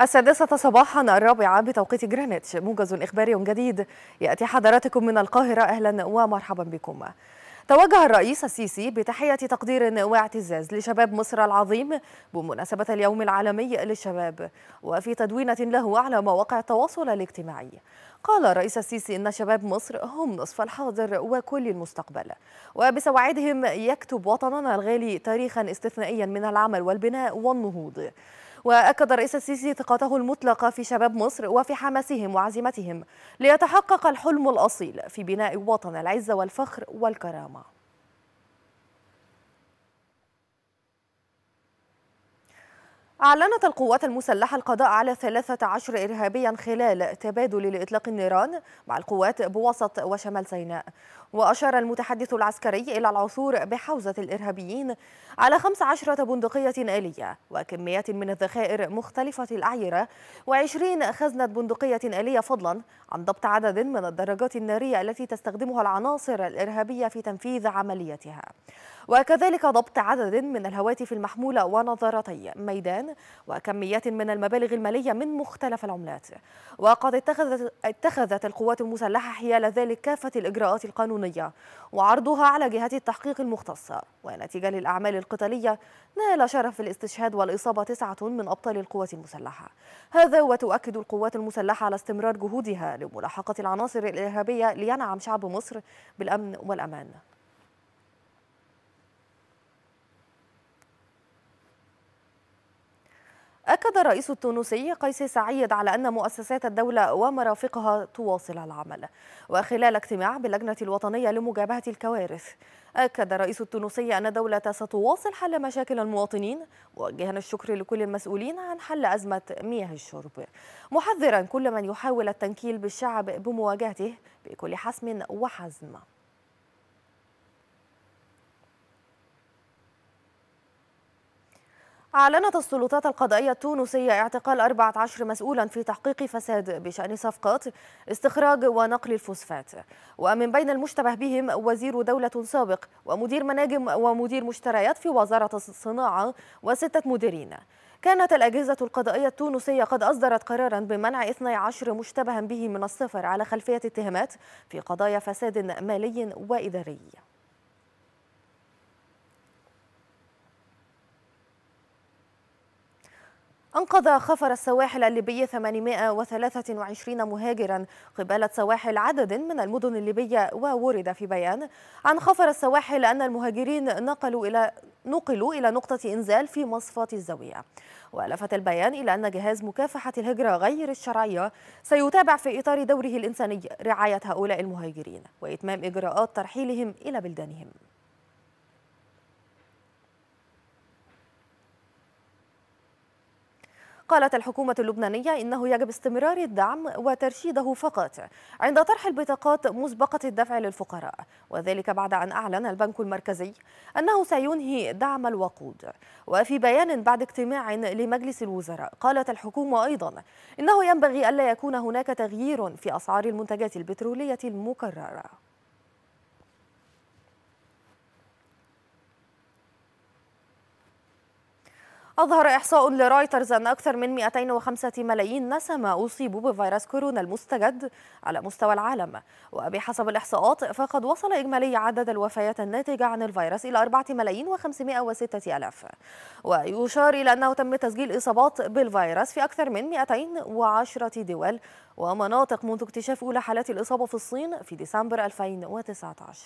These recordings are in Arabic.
السادسة صباحا الرابعة بتوقيت جرينتش موجز إخباري جديد يأتي حضراتكم من القاهرة أهلا ومرحبا بكم توجه الرئيس السيسي بتحية تقدير واعتزاز لشباب مصر العظيم بمناسبة اليوم العالمي للشباب وفي تدوينة له على مواقع التواصل الاجتماعي قال الرئيس السيسي إن شباب مصر هم نصف الحاضر وكل المستقبل وبسواعدهم يكتب وطننا الغالي تاريخا استثنائيا من العمل والبناء والنهوض وأكد الرئيس السيسي ثقته المطلقة في شباب مصر وفي حماسهم وعزيمتهم ليتحقق الحلم الأصيل في بناء وطن العزة والفخر والكرامة أعلنت القوات المسلحة القضاء على 13 إرهابيا خلال تبادل لإطلاق النيران مع القوات بوسط وشمال سيناء وأشار المتحدث العسكري إلى العثور بحوزة الإرهابيين على 15 بندقية آلية وكميات من الذخائر مختلفة الأعيرة و20 خزنة بندقية آلية فضلا عن ضبط عدد من الدراجات النارية التي تستخدمها العناصر الإرهابية في تنفيذ عمليتها وكذلك ضبط عدد من الهواتف المحمولة ونظارتي ميدان وكميات من المبالغ المالية من مختلف العملات وقد اتخذت, اتخذت القوات المسلحة حيال ذلك كافة الإجراءات القانونية وعرضها على جهات التحقيق المختصة ونتيجة للأعمال القتالية نال شرف الاستشهاد والإصابة تسعة من أبطال القوات المسلحة هذا وتؤكد القوات المسلحة على استمرار جهودها لملاحقة العناصر الإرهابية لينعم شعب مصر بالأمن والأمان أكد الرئيس التونسي قيس سعيد على أن مؤسسات الدولة ومرافقها تواصل العمل وخلال اجتماع باللجنة الوطنية لمجابهة الكوارث أكد الرئيس التونسي أن الدولة ستواصل حل مشاكل المواطنين موجها الشكر لكل المسؤولين عن حل أزمة مياه الشرب محذرا كل من يحاول التنكيل بالشعب بمواجهته بكل حسم وحزم أعلنت السلطات القضائية التونسية اعتقال 14 مسؤولا في تحقيق فساد بشأن صفقات استخراج ونقل الفوسفات ومن بين المشتبه بهم وزير دولة سابق ومدير مناجم ومدير مشتريات في وزارة الصناعة وستة مديرين كانت الأجهزة القضائية التونسية قد أصدرت قرارا بمنع 12 مشتبها به من السفر على خلفية اتهامات في قضايا فساد مالي وإداري أنقذ خفر السواحل الليبي 823 مهاجرا قبالة سواحل عدد من المدن الليبية وورد في بيان عن خفر السواحل أن المهاجرين نقلوا إلى نقلوا إلى نقطة إنزال في مصفاة الزاوية ولفت البيان إلى أن جهاز مكافحة الهجرة غير الشرعية سيتابع في إطار دوره الإنساني رعاية هؤلاء المهاجرين وإتمام إجراءات ترحيلهم إلى بلدانهم قالت الحكومة اللبنانية إنه يجب استمرار الدعم وترشيده فقط عند طرح البطاقات مسبقة الدفع للفقراء وذلك بعد أن أعلن البنك المركزي أنه سينهي دعم الوقود وفي بيان بعد اجتماع لمجلس الوزراء قالت الحكومة أيضا إنه ينبغي ألا يكون هناك تغيير في أسعار المنتجات البترولية المكررة أظهر إحصاء لرويترز أن أكثر من 205 ملايين نسمة أصيبوا بفيروس كورونا المستجد على مستوى العالم وبحسب الإحصاءات فقد وصل إجمالي عدد الوفيات الناتجة عن الفيروس إلى 4 ملايين و506 ألاف ويشار إلى أنه تم تسجيل إصابات بالفيروس في أكثر من 210 دول ومناطق منذ اكتشاف أولى حالات الإصابة في الصين في ديسمبر 2019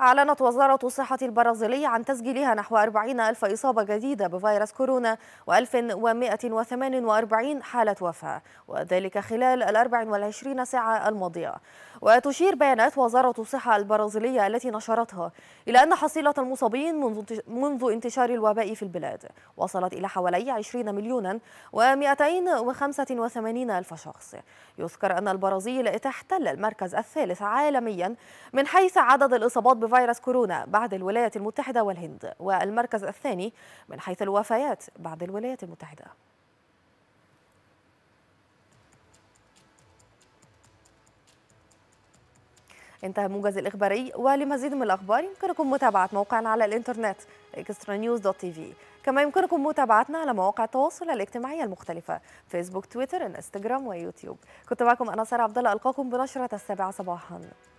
أعلنت وزارة الصحة البرازيلية عن تسجيلها نحو 40 ألف إصابة جديدة بفيروس كورونا و1148 حالة وفاة وذلك خلال ال 24 ساعة الماضية وتشير بيانات وزارة الصحة البرازيلية التي نشرتها إلى أن حصيلة المصابين منذ انتشار الوباء في البلاد وصلت إلى حوالي 20 مليونا و285 ألف شخص يذكر أن البرازيل تحتل المركز الثالث عالميا من حيث عدد الإصابات بفيروس كورونا بعد الولايات المتحدة والهند والمركز الثاني من حيث الوفيات بعد الولايات المتحدة انتهى الموجز الإخباري ولمزيد من الأخبار يمكنكم متابعة موقعنا على الإنترنت extranews.tv كما يمكنكم متابعتنا على مواقع التواصل الاجتماعي المختلفة فيسبوك تويتر انستجرام ويوتيوب كنت معكم أنا سارة عبد الله ألقاكم بنشرة السابعة صباحاً